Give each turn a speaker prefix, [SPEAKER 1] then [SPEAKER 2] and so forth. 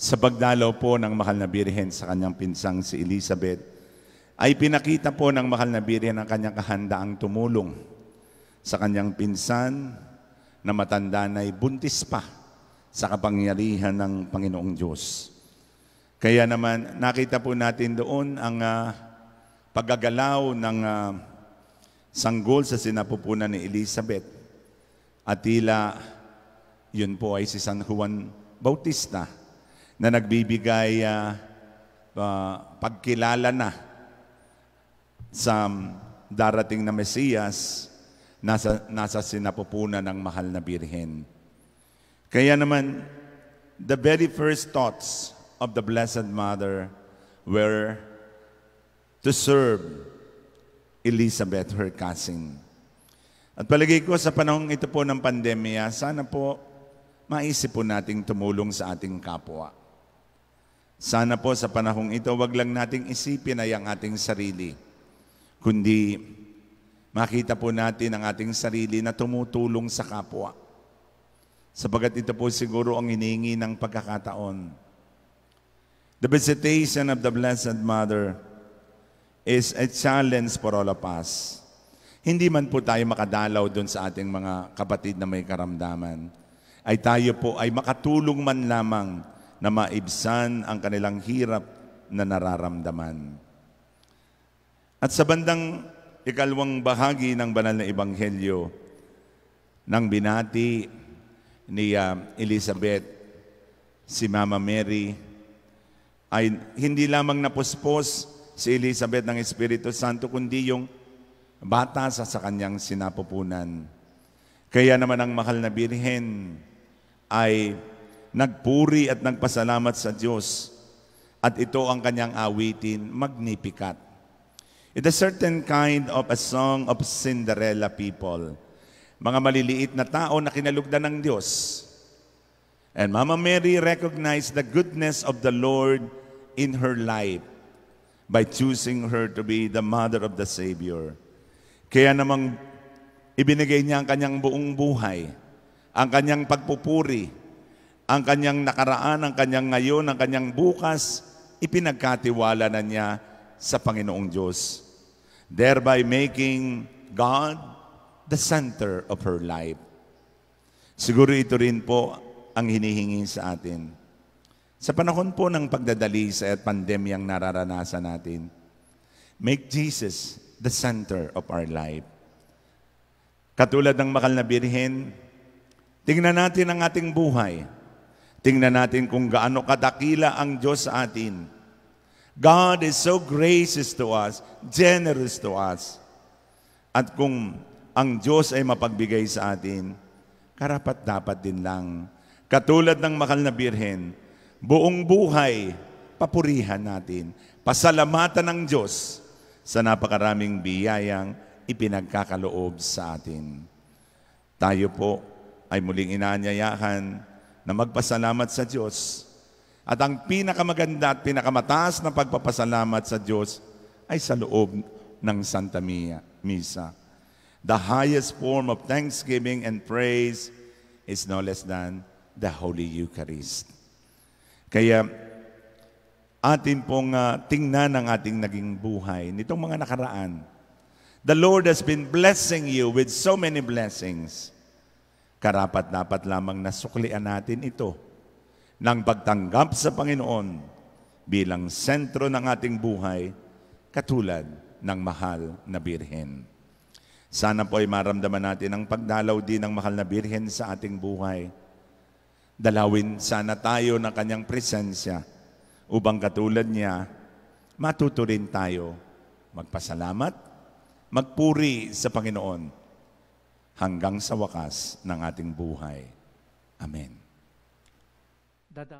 [SPEAKER 1] sa pagdalaw po ng mahal na birhen sa kanyang pinsang si Elizabeth, ay pinakita po ng mahal na birhen ang kanyang kahandaang tumulong sa kanyang pinsan na matanda na'y buntis pa sa kapangyarihan ng Panginoong Diyos. Kaya naman, nakita po natin doon ang uh, paggagalaw ng uh, sanggol sa sinapupunan ni Elizabeth. At tila, yun po ay si San Juan Bautista na nagbibigay uh, uh, pagkilala na sa um, darating na Mesiyas nasa, nasa sinapupunan ng mahal na Birhen. Kaya naman, the very first thoughts of the Blessed Mother were to serve Elizabeth, her cousin. At palagay ko sa panahong ito po ng pandemya, sana po maisip po nating tumulong sa ating kapwa. Sana po sa panahong ito, wag lang nating isipin ay ang ating sarili, kundi makita po natin ang ating sarili na tumutulong sa kapwa. Sapagat ito po siguro ang hiningi ng pagkakataon. The visitation of the Blessed Mother is a challenge for all of us. Hindi man po tayo makadalaw doon sa ating mga kapatid na may karamdaman, ay tayo po ay makatulong man lamang na maibsan ang kanilang hirap na nararamdaman. At sa bandang ikalawang bahagi ng banal na ebanghelyo ng binati ni uh, Elizabeth, si Mama Mary, ay hindi lamang napuspos si Elizabeth ng Espiritu Santo, kundi yung bata sa, sa kanyang sinapupunan. Kaya naman ang mahal na birhen ay nagpuri at nagpasalamat sa Diyos. At ito ang kanyang awitin, Magnificat. It's a certain kind of a song of Cinderella people. Mga maliliit na tao na kinalugdan ng Diyos. And Mama Mary recognized the goodness of the Lord in her life by choosing her to be the mother of the Savior. Kaya namang ibinigay niya ang kanyang buong buhay, ang kanyang pagpupuri, ang kanyang nakaraan, ang kanyang ngayon, ang kanyang bukas, ipinagkatiwala na niya sa Panginoong Diyos. Thereby making God the center of her life. Siguro ito rin po ang hinihingi sa atin. Sa panahon po ng pagdadalisa at pandemyang nararanasan natin, make Jesus the center of our life. Katulad ng makal na birhen, tingnan natin ang ating buhay. Tingnan natin kung gaano kadakila ang Diyos sa atin. God is so gracious to us, generous to us. At kung ang Diyos ay mapagbigay sa atin, karapat dapat din lang. Katulad ng makal na birhen, buong buhay, papurihan natin. Pasalamatan ng Diyos sa napakaraming biyayang ipinagkakaloob sa atin. Tayo po ay muling inaanyayahan na magpasalamat sa Diyos. At ang pinakamaganda at pinakamataas na pagpapasalamat sa Diyos ay sa loob ng Santa Misa. The highest form of thanksgiving and praise is no less than the Holy Eucharist. Kaya atin pong uh, tingnan ang ating naging buhay nitong mga nakaraan. The Lord has been blessing you with so many blessings. Karapat-dapat lamang nasuklian natin ito ng pagtanggap sa Panginoon bilang sentro ng ating buhay katulad ng mahal na Birhen. Sana po ay maramdaman natin ang pagdalaw din ng mahal na Birhen sa ating buhay. Dalawin sana tayo ng kanyang presensya upang katulad niya, matuto rin tayo magpasalamat, magpuri sa Panginoon hanggang sa wakas ng ating buhay. Amen. Dada